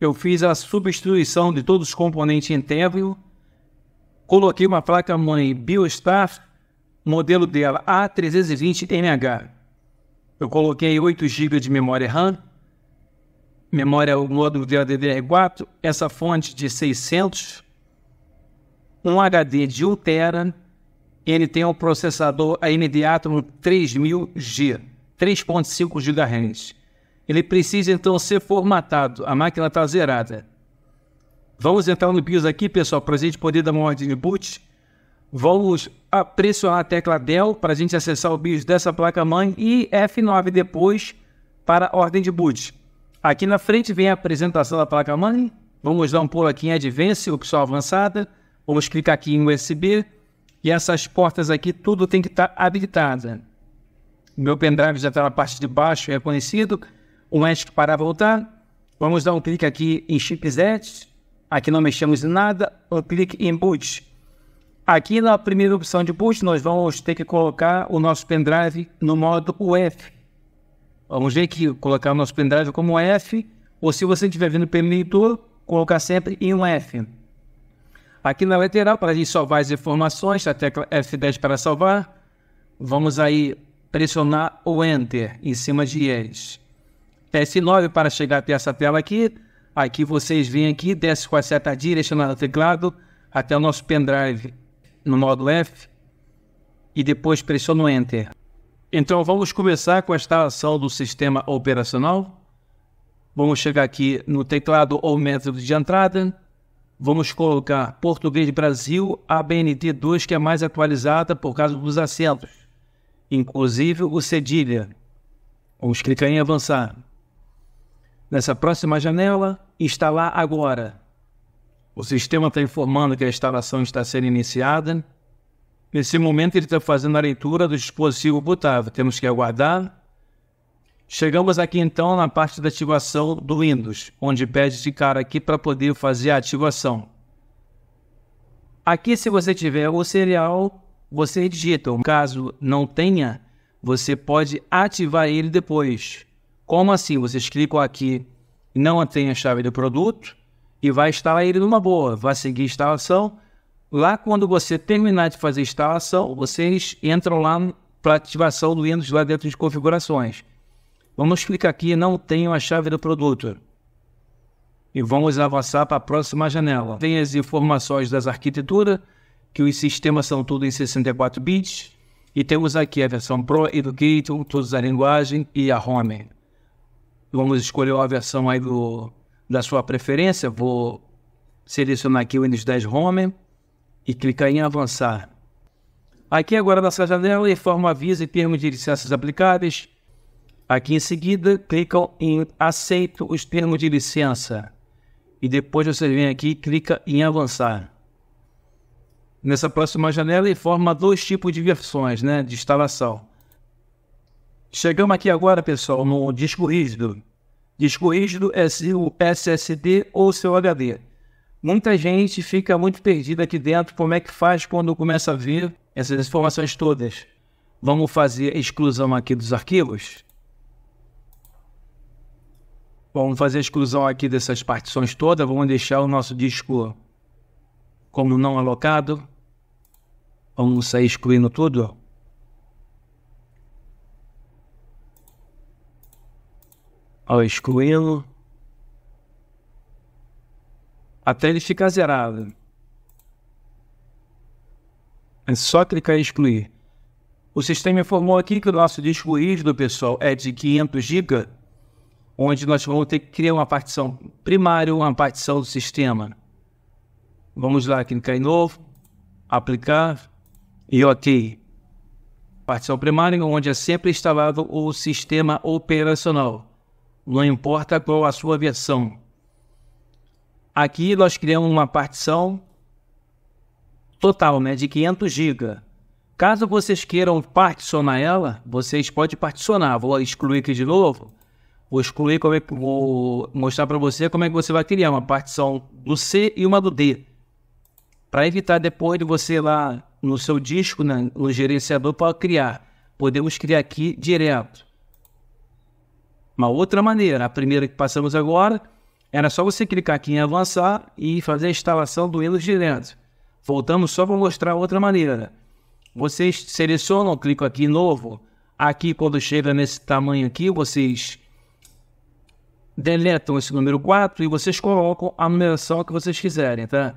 eu fiz a substituição de todos os componentes internos, coloquei uma placa-mãe Biostar, modelo dela a 320 mh Eu coloquei 8 GB de memória RAM, memória o módulo dela DDR4, é essa fonte de 600, um HD de 1 tera, ele tem um processador AMD Atom 3000G, 3.5 GHz. Ele precisa então ser formatado. A máquina está zerada. Vamos entrar no BIOS aqui, pessoal, para a gente poder dar uma ordem de boot. Vamos pressionar a tecla DEL para a gente acessar o BIOS dessa placa-mãe e F9 depois para a ordem de boot. Aqui na frente vem a apresentação da placa-mãe. Vamos dar um pulo aqui em Advance, opção avançada. Vamos clicar aqui em USB. E essas portas aqui, tudo tem que estar tá habilitada. Meu pendrive já está na parte de baixo, é conhecido o México para voltar. Vamos dar um clique aqui em Chipset. Aqui não mexemos em nada. Um clique em Boot. Aqui na primeira opção de Boot, nós vamos ter que colocar o nosso pendrive no modo UF. Vamos ver aqui, colocar o nosso pendrive como UF. Ou se você estiver vindo pelo leitor, colocar sempre em UF. Aqui na lateral, para a gente salvar as informações, a tecla F10 para salvar. Vamos aí pressionar o Enter em cima de eles. PS9 para chegar até essa tela aqui. Aqui vocês vêm aqui, desce com a seta direcionada ao teclado até o nosso pendrive no modo F e depois pressiona o Enter. Então vamos começar com a instalação do sistema operacional. Vamos chegar aqui no teclado ou método de entrada. Vamos colocar Português Brasil ABNT 2, que é mais atualizada por causa dos acentos, inclusive o cedilha. Vamos clicar em avançar nessa próxima janela e instalar agora. O sistema está informando que a instalação está sendo iniciada. Nesse momento, ele está fazendo a leitura do dispositivo bootável. Temos que aguardar. Chegamos aqui então na parte da ativação do Windows, onde pede esse cara aqui para poder fazer a ativação. Aqui, se você tiver o serial, você digita. Caso não tenha, você pode ativar ele depois. Como assim? Vocês clicam aqui, não tem a chave do produto e vai instalar ele numa boa, vai seguir a instalação. Lá quando você terminar de fazer a instalação, vocês entram lá para ativação do Windows lá dentro de configurações. Vamos clicar aqui, não tenho a chave do produto. E vamos avançar para a próxima janela. Tem as informações das arquiteturas, que os sistemas são tudo em 64 bits. E temos aqui a versão Pro, Educator, todos a linguagem e a Home. Vamos escolher a versão aí do, da sua preferência. Vou selecionar aqui o Windows 10 Home e clicar em avançar. Aqui agora nessa janela informa aviso e termos de licenças aplicáveis. Aqui em seguida clicam em aceito os termos de licença e depois você vem aqui e clica em avançar. Nessa próxima janela informa dois tipos de versões né, de instalação. Chegamos aqui agora, pessoal, no disco rígido. Disco rígido é o SSD ou seu HD. Muita gente fica muito perdida aqui dentro. Como é que faz quando começa a ver essas informações todas? Vamos fazer a exclusão aqui dos arquivos? Vamos fazer a exclusão aqui dessas partições todas. Vamos deixar o nosso disco como não alocado. Vamos sair excluindo tudo. ao excluí-lo, até ele ficar zerado. É só clicar em excluir. O sistema informou aqui que o nosso disco rígido, pessoal, é de 500 GB, onde nós vamos ter que criar uma partição primária, uma partição do sistema. Vamos lá, clicar em novo, aplicar e ok. Partição primária, onde é sempre instalado o sistema operacional não importa qual a sua versão. Aqui nós criamos uma partição total né, de 500 GB. Caso vocês queiram particionar ela, vocês podem particionar. Vou excluir aqui de novo. Vou excluir, como é, vou mostrar para você como é que você vai criar uma partição do C e uma do D. Para evitar depois de você lá no seu disco, né, no gerenciador, para criar. Podemos criar aqui direto. Uma outra maneira, a primeira que passamos agora, era só você clicar aqui em avançar e fazer a instalação do Windows direto. Voltamos só para mostrar outra maneira. Vocês selecionam, clicam aqui novo. Aqui quando chega nesse tamanho aqui, vocês deletam esse número 4 e vocês colocam a numeração que vocês quiserem, tá?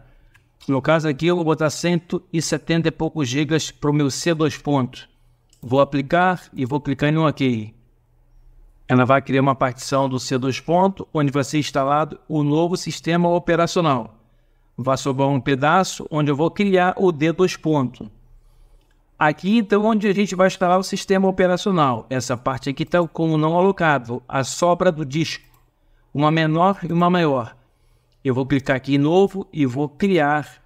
No caso aqui eu vou botar 170 e poucos gigas para o meu C2 ponto. Vou aplicar e vou clicar em OK. Ela vai criar uma partição do C2 ponto, onde vai ser instalado o novo sistema operacional. Vai sobrar um pedaço onde eu vou criar o D2 ponto. Aqui então onde a gente vai instalar o sistema operacional. Essa parte aqui está como não alocado a sobra do disco, uma menor e uma maior. Eu vou clicar aqui em novo e vou criar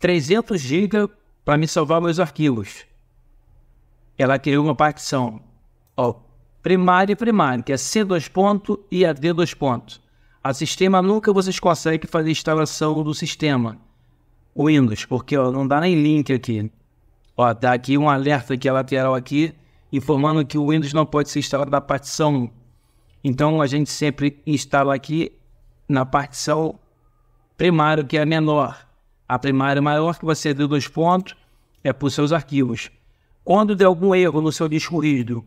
300 GB para me salvar meus arquivos. Ela criou uma partição. Ó, primário e primário, que é C dois ponto e a D dois ponto. A sistema nunca vocês conseguem fazer a instalação do sistema Windows, porque ó, não dá nem link aqui. Ó, dá aqui um alerta aqui, a lateral aqui, informando que o Windows não pode ser instalado na partição. Então a gente sempre instala aqui na partição primário, que é a menor. A primária é maior, que você ser de dois pontos, é para os seus arquivos. Quando der algum erro no seu disco rígido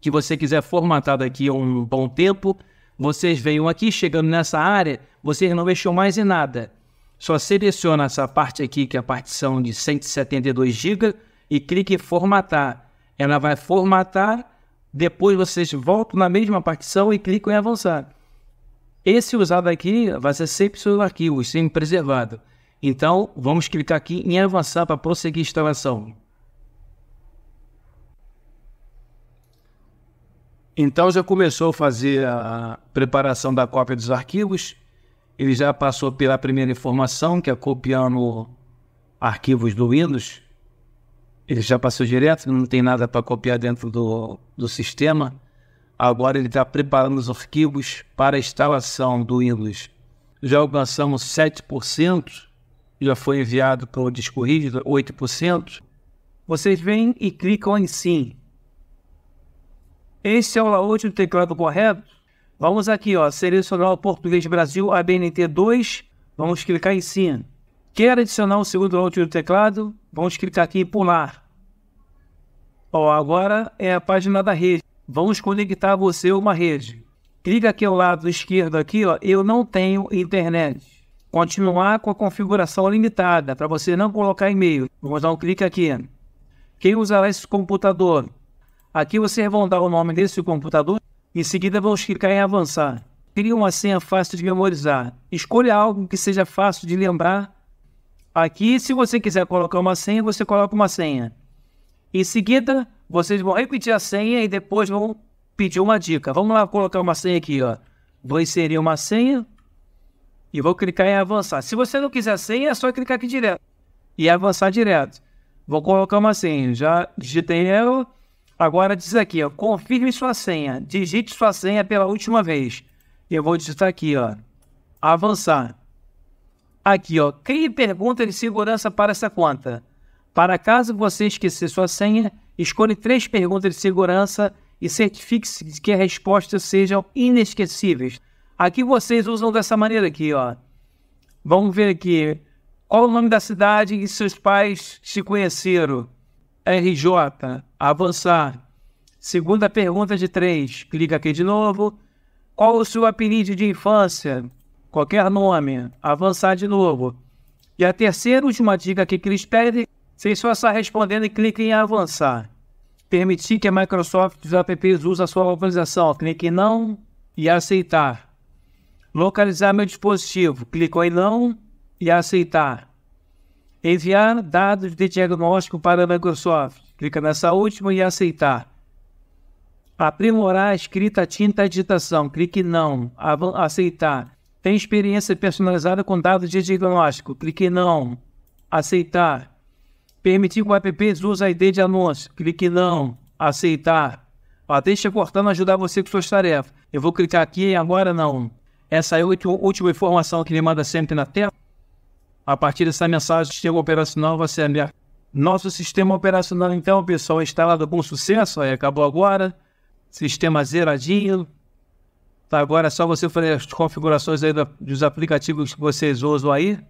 que você quiser formatar daqui a um bom tempo, vocês venham aqui, chegando nessa área, vocês não mexam mais em nada. Só seleciona essa parte aqui, que é a partição de 172 GB, e clique em formatar. Ela vai formatar, depois vocês voltam na mesma partição e clicam em avançar. Esse usado aqui vai ser sempre seu arquivo, sempre preservado. Então, vamos clicar aqui em avançar para prosseguir a instalação. Então já começou a fazer a preparação da cópia dos arquivos. Ele já passou pela primeira informação, que é copiando arquivos do Windows. Ele já passou direto, não tem nada para copiar dentro do, do sistema. Agora ele está preparando os arquivos para a instalação do Windows. Já alcançamos 7%, já foi enviado para o disco rígido 8%. Vocês vêm e clicam em sim esse é o layout do teclado correto. Vamos aqui, ó, selecionar o Português Brasil ABNT 2. Vamos clicar em cima. Quer adicionar o segundo layout do teclado? Vamos clicar aqui em pular. Ó, agora é a página da rede. Vamos conectar você a uma rede. Clica aqui ao lado esquerdo aqui, ó, eu não tenho internet. Continuar com a configuração limitada, para você não colocar e-mail. Vamos dar um clique aqui. Quem usará esse computador? Aqui vocês vão dar o nome desse computador, em seguida vamos clicar em avançar. Crie uma senha fácil de memorizar. Escolha algo que seja fácil de lembrar. Aqui, se você quiser colocar uma senha, você coloca uma senha. Em seguida, vocês vão repetir a senha e depois vão pedir uma dica. Vamos lá colocar uma senha aqui, ó. Vou inserir uma senha e vou clicar em avançar. Se você não quiser senha, é só clicar aqui direto e avançar direto. Vou colocar uma senha. Já digitei ela. Agora diz aqui, ó, confirme sua senha, digite sua senha pela última vez. Eu vou digitar aqui, ó, avançar. Aqui, ó, crie pergunta de segurança para essa conta. Para caso você esquecer sua senha, escolha três perguntas de segurança e certifique-se de que as respostas sejam inesquecíveis. Aqui vocês usam dessa maneira aqui, ó. Vamos ver aqui. Qual o nome da cidade e seus pais se conheceram? RJ, avançar. Segunda pergunta de três, clica aqui de novo. Qual o seu apelido de infância? Qualquer nome, avançar de novo. E a terceira última dica que eles pedem, sem só está respondendo clique em avançar. Permitir que a Microsoft dos os apps use a sua localização, clique em não e aceitar. Localizar meu dispositivo, Clique em não e aceitar. Enviar dados de diagnóstico para a Microsoft. Clica nessa última e aceitar. Aprimorar a escrita, tinta e digitação. Clique não. Aceitar. Tem experiência personalizada com dados de diagnóstico. Clique não. Aceitar. Permitir que o app use a ID de anúncio. Clique não. Aceitar. Ó, deixa cortando ajudar você com suas tarefas. Eu vou clicar aqui e agora não. Essa é a última informação que ele manda sempre na tela. A partir dessa mensagem, o sistema operacional vai ser aberto. Nosso sistema operacional, então, pessoal, é instalado com sucesso. Aí, acabou agora. Sistema zeradinho. Tá, agora é só você fazer as configurações aí dos aplicativos que vocês usam aí.